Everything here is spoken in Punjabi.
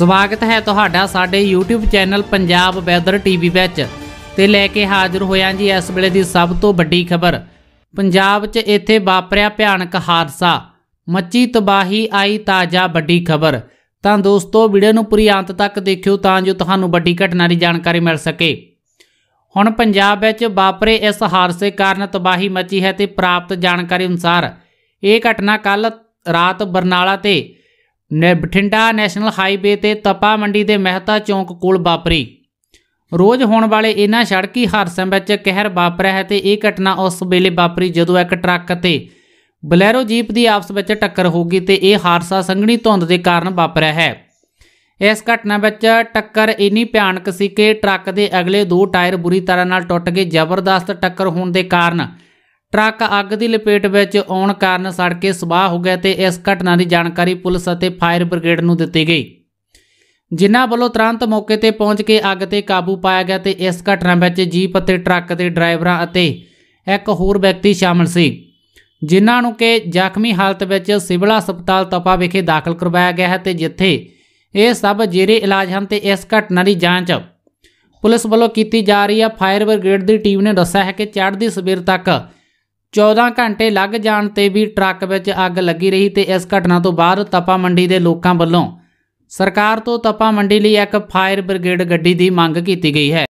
ਸਵਾਗਤ ਹੈ ਤੁਹਾਡਾ ਸਾਡੇ YouTube channel Punjab weather TV ਵਿੱਚ ਤੇ ਲੈ ਕੇ ਹਾਜ਼ਰ ਹੋਇਆ ਜੀ ਇਸ ਵੇਲੇ ਦੀ ਸਭ ਤੋਂ ਵੱਡੀ ਖਬਰ ਪੰਜਾਬ 'ਚ ਇੱਥੇ ਵਾਪਰਿਆ ਭਿਆਨਕ ਹਾਦਸਾ ਮੱਚੀ ਤਬਾਹੀ ਆਈ ਤਾਜ਼ਾ ਵੱਡੀ ਖਬਰ ਤਾਂ ਦੋਸਤੋ ਵੀਡੀਓ ਨੂੰ ਪੂਰੀ ਅੰਤ ਤੱਕ ਦੇਖਿਓ ਤਾਂ ਜੋ ਤੁਹਾਨੂੰ ਵੱਡੀ ਘਟਨਾ ਦੀ ਜਾਣਕਾਰੀ ਮਿਲ ਸਕੇ ਹੁਣ ਪੰਜਾਬ ਵਿੱਚ ਵਾਪਰੇ ਇਸ ਹਾਦਸੇ ਕਾਰਨ ਤਬਾਹੀ ਮੱਚੀ ਹੈ ਤੇ ਪ੍ਰਾਪਤ ਜਾਣਕਾਰੀ ਅਨੁਸਾਰ ਇਹ ਘਟਨਾ ਕੱਲ ਰਾਤ ਬਰਨਾਲਾ ਤੇ ਨੇ ਬਠਿੰਡਾ ਨੈਸ਼ਨਲ ਹਾਈਵੇ ਤੇ ਤਪਾ ਮੰਡੀ ਦੇ ਮਹਿਤਾ ਚੌਂਕ ਕੋਲ ਵਾਪਰੀ ਰੋਜ਼ ਹੋਣ ਵਾਲੇ ਇਹਨਾਂ ਸੜਕੀ ਹਾਦਸਿਆਂ ਵਿੱਚ ਕਹਿਰ ਵਾਪਰਿਆ ਹੈ ਤੇ ਇਹ ਘਟਨਾ ਉਸ ਵੇਲੇ ਵਾਪਰੀ ਜਦੋਂ ਇੱਕ ਟਰੱਕ ਤੇ ਬਲੈਰੋ ਜੀਪ ਦੀ ਆਪਸ ਵਿੱਚ ਟੱਕਰ ਹੋ ਗਈ ਤੇ ਇਹ ਹਾਦਸਾ ਸੰਘਣੀ ਧੁੰਦ ਦੇ ਕਾਰਨ ਵਾਪਰਿਆ ਹੈ ਇਸ ਘਟਨਾ ਵਿੱਚ ਟੱਕਰ ਇੰਨੀ ਭਿਆਨਕ ਸੀ ਕਿ ਟਰੱਕ ਦੇ ਅਗਲੇ ਦੋ ਟਾਇਰ ਬੁਰੀ ਤਰ੍ਹਾਂ ਨਾਲ ਟੁੱਟ ਕੇ ਜ਼ਬਰਦਸਤ ਟੱਕਰ ਹੋਣ ਦੇ ਕਾਰਨ ਟਰੱਕ ਅੱਗ ਦੀ ਲਪੇਟ ਵਿੱਚ ਆਉਣ ਕਾਰਨ ਸੜ ਕੇ ਸੁਆਹ ਹੋ ਗਿਆ ਤੇ ਇਸ ਘਟਨਾ ਦੀ ਜਾਣਕਾਰੀ ਪੁਲਿਸ ਅਤੇ ਫਾਇਰ ਬ੍ਰਿਗੇਡ ਨੂੰ ਦਿੱਤੀ ਗਈ ਜਿਨ੍ਹਾਂ ਵੱਲੋਂ ਤੁਰੰਤ ਮੌਕੇ ਤੇ ਪਹੁੰਚ ਕੇ ਅੱਗ ਤੇ ਕਾਬੂ ਪਾਇਆ ਗਿਆ ਤੇ ਇਸ ਘਟਨਾ ਵਿੱਚ ਜੀਪ ਅਤੇ ਟਰੱਕ ਦੇ ਡਰਾਈਵਰਾਂ ਅਤੇ ਇੱਕ ਹੋਰ ਵਿਅਕਤੀ ਸ਼ਾਮਲ ਸੀ ਜਿਨ੍ਹਾਂ ਨੂੰ ਕਿ ਜ਼ਖਮੀ ਹਾਲਤ ਵਿੱਚ ਸਿਵਲ ਹਸਪਤਾਲ ਤਪਾ ਵਿਖੇ ਦਾਖਲ ਕਰਵਾਇਆ ਗਿਆ ਹੈ ਤੇ ਜਿੱਥੇ ਇਹ ਸਭ ਜੇਰੇ ਇਲਾਜ ਹਨ ਤੇ ਇਸ ਘਟਨਾ ਦੀ ਜਾਂਚ ਪੁਲਿਸ ਵੱਲੋਂ ਕੀਤੀ ਜਾ ਰਹੀ ਹੈ ਫਾਇਰ ਬ੍ਰਿਗੇਡ ਦੀ ਟੀਮ ਨੇ ਦੱਸਿਆ ਹੈ ਕਿ ਚੜ੍ਹਦੀ ਸਵੇਰ ਤੱਕ 14 ਘੰਟੇ ਲੱਗ ਜਾਣ ਤੇ ਵੀ ਟਰੱਕ ਵਿੱਚ ਅੱਗ ਲੱਗੀ ਰਹੀ ਤੇ ਇਸ ਘਟਨਾ ਤੋਂ ਬਾਅਦ ਤਪਾ ਮੰਡੀ ਦੇ ਲੋਕਾਂ ਵੱਲੋਂ ਸਰਕਾਰ ਤੋਂ ਤਪਾ ਮੰਡੀ ਲਈ ਇੱਕ ਫਾਇਰ ਬ੍ਰਿਗੇਡ ਗੱਡੀ ਦੀ ਮੰਗ ਕੀਤੀ ਗਈ ਹੈ